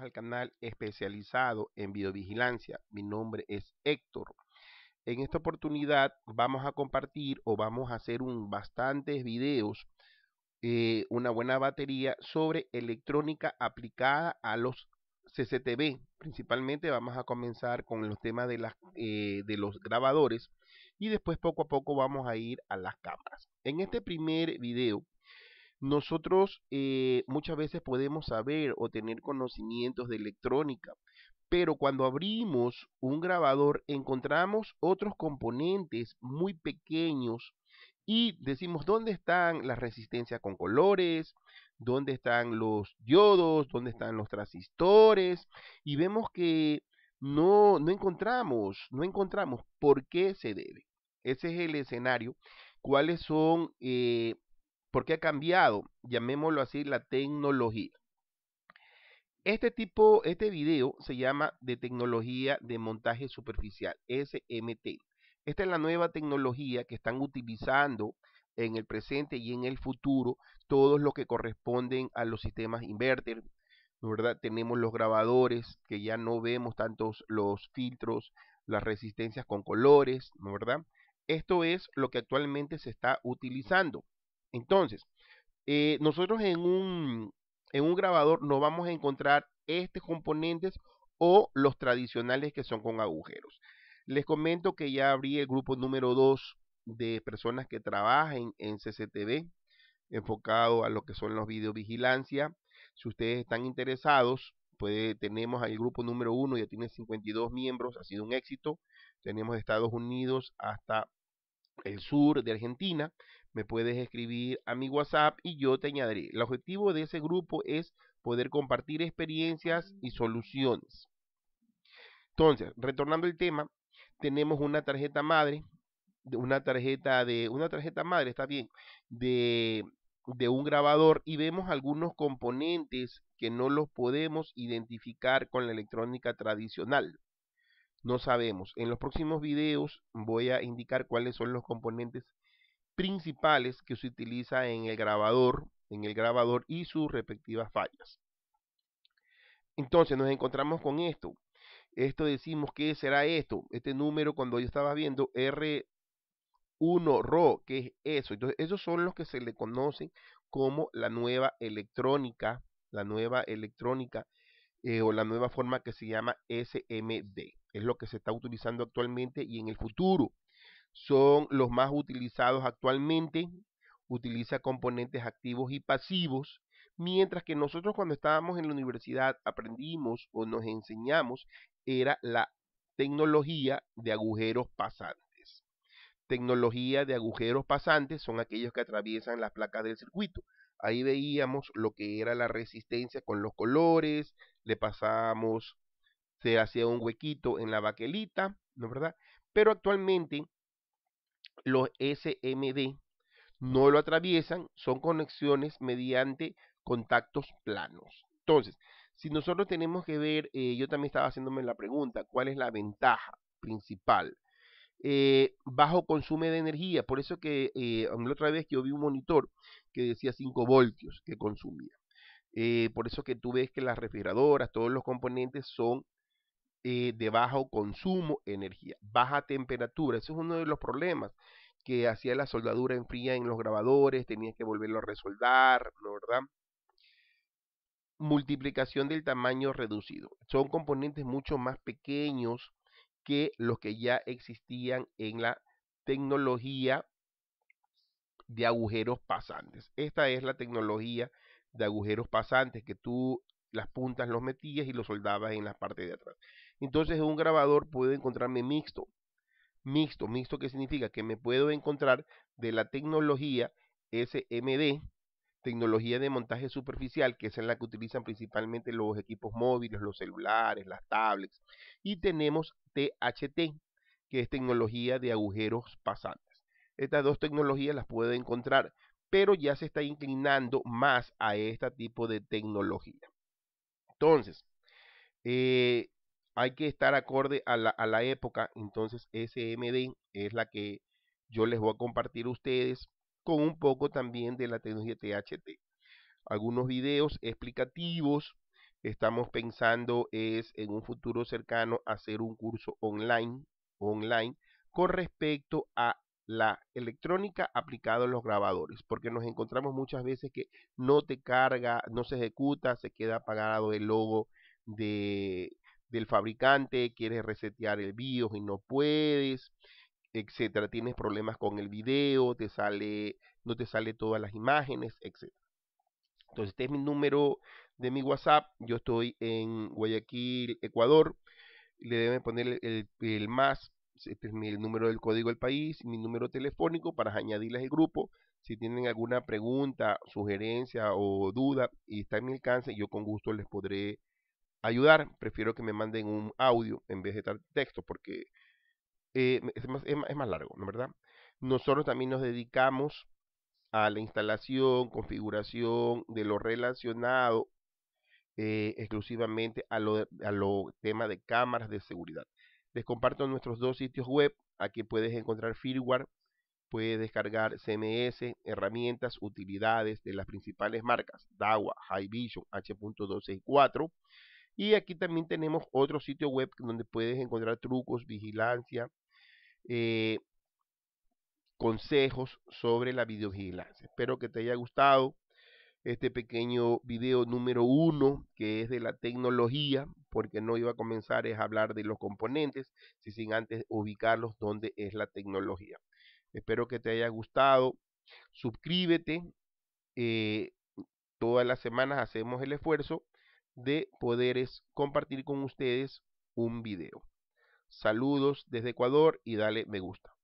al canal especializado en videovigilancia. Mi nombre es Héctor. En esta oportunidad vamos a compartir o vamos a hacer un bastantes videos, eh, una buena batería sobre electrónica aplicada a los CCTV. Principalmente vamos a comenzar con los temas de, eh, de los grabadores y después poco a poco vamos a ir a las cámaras. En este primer video nosotros eh, muchas veces podemos saber o tener conocimientos de electrónica, pero cuando abrimos un grabador encontramos otros componentes muy pequeños y decimos dónde están las resistencias con colores, dónde están los diodos, dónde están los transistores y vemos que no, no encontramos, no encontramos por qué se debe. Ese es el escenario. ¿Cuáles son eh, porque ha cambiado, llamémoslo así, la tecnología. Este tipo, este video se llama de tecnología de montaje superficial, SMT. Esta es la nueva tecnología que están utilizando en el presente y en el futuro todos los que corresponden a los sistemas inverter, ¿verdad? Tenemos los grabadores que ya no vemos tantos los filtros, las resistencias con colores, ¿verdad? Esto es lo que actualmente se está utilizando. Entonces, eh, nosotros en un, en un grabador no vamos a encontrar estos componentes o los tradicionales que son con agujeros. Les comento que ya abrí el grupo número 2 de personas que trabajan en CCTV, enfocado a lo que son los videovigilancia. Si ustedes están interesados, pues tenemos el grupo número 1, ya tiene 52 miembros, ha sido un éxito. Tenemos de Estados Unidos hasta el sur de Argentina, me puedes escribir a mi WhatsApp y yo te añadiré. El objetivo de ese grupo es poder compartir experiencias y soluciones. Entonces, retornando al tema, tenemos una tarjeta madre, una tarjeta de una tarjeta madre, está bien, de de un grabador y vemos algunos componentes que no los podemos identificar con la electrónica tradicional. No sabemos. En los próximos videos voy a indicar cuáles son los componentes principales que se utiliza en el grabador, en el grabador y sus respectivas fallas. Entonces nos encontramos con esto. Esto decimos que será esto, este número cuando yo estaba viendo R1 RO, que es eso. Entonces, esos son los que se le conocen como la nueva electrónica, la nueva electrónica eh, o la nueva forma que se llama SMD. Es lo que se está utilizando actualmente y en el futuro son los más utilizados actualmente, utiliza componentes activos y pasivos, mientras que nosotros cuando estábamos en la universidad aprendimos o nos enseñamos era la tecnología de agujeros pasantes. Tecnología de agujeros pasantes son aquellos que atraviesan las placas del circuito. Ahí veíamos lo que era la resistencia con los colores, le pasamos, se hacía un huequito en la baquelita, ¿no verdad? Pero actualmente los SMD no lo atraviesan, son conexiones mediante contactos planos. Entonces, si nosotros tenemos que ver, eh, yo también estaba haciéndome la pregunta, ¿cuál es la ventaja principal? Eh, bajo consumo de energía, por eso que eh, la otra vez que yo vi un monitor que decía 5 voltios que consumía. por eso que tú ves que las refrigeradoras, todos los componentes son eh, de bajo consumo energía, baja temperatura. Ese es uno de los problemas que hacía la soldadura en fría en los grabadores, tenía que volverlo a resoldar, ¿no verdad? Multiplicación del tamaño reducido. Son componentes mucho más pequeños que los que ya existían en la tecnología de agujeros pasantes. Esta es la tecnología de agujeros pasantes que tú las puntas los metías y los soldabas en la parte de atrás. Entonces un grabador puede encontrarme mixto. Mixto, mixto que significa que me puedo encontrar de la tecnología SMD, tecnología de montaje superficial, que es en la que utilizan principalmente los equipos móviles, los celulares, las tablets. Y tenemos THT, que es tecnología de agujeros pasantes. Estas dos tecnologías las puedo encontrar, pero ya se está inclinando más a este tipo de tecnología. Entonces, eh, hay que estar acorde a la, época. Entonces, SMD es la que yo les voy a compartir a ustedes con un poco también de la tecnología THT. Algunos videos explicativos. Estamos pensando es en un futuro cercano hacer un curso online, online con respecto a la electrónica aplicada a los grabadores, porque nos encontramos muchas veces que no te carga, no se ejecuta, se queda apagado el logo de, el fabricante, quieres resetear el BIOS y no puedes, etcétera. Tienes problemas con el video, te sale, no te sale todas las imágenes, etcétera. Entonces, este es mi número de mi WhatsApp. Yo estoy en Guayaquil, Ecuador. Le deben poner el, más. Este es mi, el número del código del país, mi número telefónico para añadirles el grupo. Si tienen alguna pregunta, sugerencia o duda y está en mi alcance, yo con gusto les podré ayudar, prefiero que me manden un audio en vez de tal texto, porque eh, es, más, es, más, largo, ¿no verdad? Nosotros también nos dedicamos a la instalación, configuración de lo relacionado eh, exclusivamente a lo, a lo tema de cámaras de seguridad. Les comparto nuestros dos sitios web, aquí puedes encontrar firmware, puedes descargar CMS, herramientas, utilidades de las principales marcas, DAWA, High Vision, H.264, y aquí también tenemos otro sitio web donde puedes encontrar trucos, vigilancia, eh, consejos sobre la videovigilancia. Espero que te haya gustado este pequeño video número uno que es de la tecnología porque no iba a comenzar es hablar de los componentes si sin antes ubicarlos donde es la tecnología espero que te haya gustado suscríbete eh, todas las semanas hacemos el esfuerzo de poderes compartir con ustedes un video. Saludos desde Ecuador y dale me gusta.